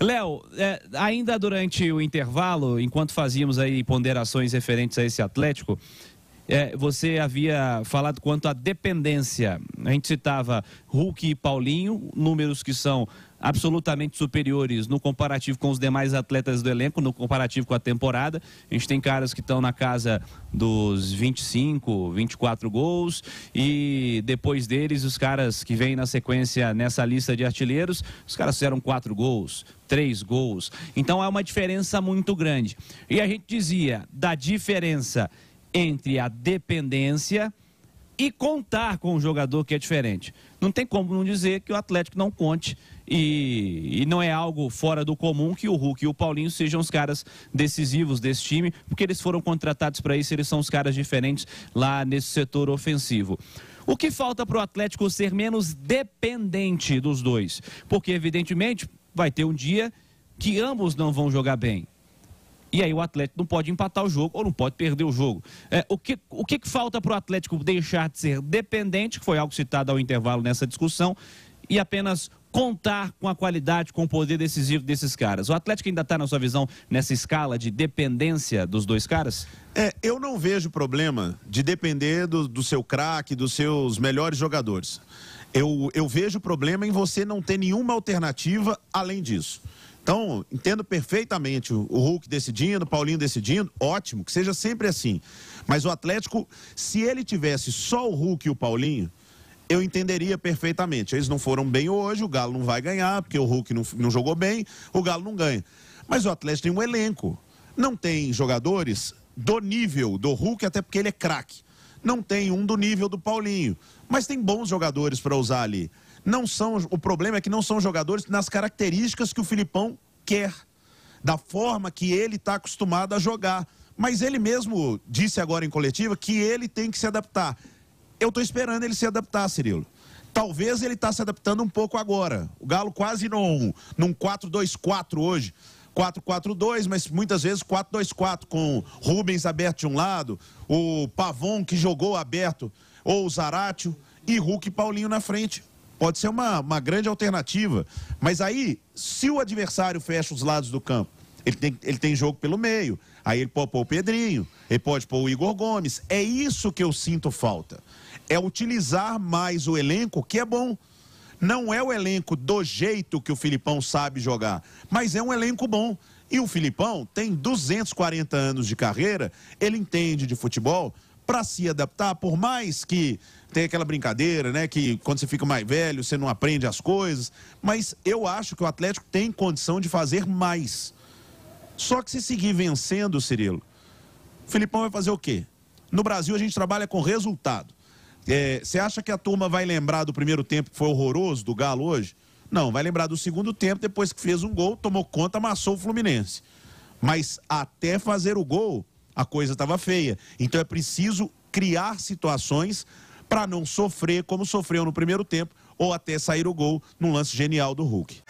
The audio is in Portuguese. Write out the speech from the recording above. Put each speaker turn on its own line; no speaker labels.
Léo, é, ainda durante o intervalo, enquanto fazíamos aí ponderações referentes a esse Atlético, é, você havia falado quanto à dependência. A gente citava Hulk e Paulinho, números que são absolutamente superiores no comparativo com os demais atletas do elenco, no comparativo com a temporada. A gente tem caras que estão na casa dos 25, 24 gols e depois deles os caras que vêm na sequência nessa lista de artilheiros, os caras fizeram quatro gols, três gols. Então é uma diferença muito grande. E a gente dizia da diferença entre a dependência e contar com um jogador que é diferente. Não tem como não dizer que o Atlético não conte e, e, não é algo fora do comum que o Hulk e o Paulinho sejam os caras decisivos desse time, porque eles foram contratados para isso, eles são os caras diferentes lá nesse setor ofensivo. O que falta para o Atlético ser menos dependente dos dois? Porque, evidentemente, vai ter um dia que ambos não vão jogar bem. E aí o Atlético não pode empatar o jogo ou não pode perder o jogo. É, o que, o que, que falta para o Atlético deixar de ser dependente, que foi algo citado ao intervalo nessa discussão, e apenas contar com a qualidade, com o poder decisivo desses caras. O Atlético ainda está, na sua visão, nessa escala de dependência dos dois caras?
É, eu não vejo problema de depender do, do seu craque, dos seus melhores jogadores. Eu, eu vejo problema em você não ter nenhuma alternativa além disso. Então, entendo perfeitamente o Hulk decidindo, o Paulinho decidindo, ótimo, que seja sempre assim. Mas o Atlético, se ele tivesse só o Hulk e o Paulinho, eu entenderia perfeitamente. Eles não foram bem hoje, o Galo não vai ganhar, porque o Hulk não, não jogou bem, o Galo não ganha. Mas o Atlético tem um elenco. Não tem jogadores do nível do Hulk, até porque ele é craque. Não tem um do nível do Paulinho, mas tem bons jogadores para usar ali. Não são, o problema é que não são jogadores nas características que o Filipão quer, da forma que ele está acostumado a jogar. Mas ele mesmo disse agora em coletiva que ele tem que se adaptar. Eu estou esperando ele se adaptar, Cirilo talvez ele está se adaptando um pouco agora. O Galo quase não, num 4-2-4 hoje. 4-4-2, mas muitas vezes 4-2-4, com Rubens aberto de um lado, o Pavon que jogou aberto, ou o Zaratio, e Hulk e Paulinho na frente. Pode ser uma, uma grande alternativa. Mas aí, se o adversário fecha os lados do campo, ele tem, ele tem jogo pelo meio. Aí ele pode pôr o Pedrinho, ele pode pôr o Igor Gomes. É isso que eu sinto falta. É utilizar mais o elenco, que é bom. Não é o elenco do jeito que o Filipão sabe jogar, mas é um elenco bom. E o Filipão tem 240 anos de carreira, ele entende de futebol para se adaptar, por mais que tem aquela brincadeira, né, que quando você fica mais velho, você não aprende as coisas, mas eu acho que o Atlético tem condição de fazer mais. Só que se seguir vencendo, Cirilo, o Filipão vai fazer o quê? No Brasil a gente trabalha com resultado. É, você é, acha que a turma vai lembrar do primeiro tempo que foi horroroso do Galo hoje? Não, vai lembrar do segundo tempo, depois que fez um gol, tomou conta, amassou o Fluminense. Mas até fazer o gol, a coisa estava feia. Então é preciso criar situações para não sofrer como sofreu no primeiro tempo ou até sair o gol num lance genial do Hulk.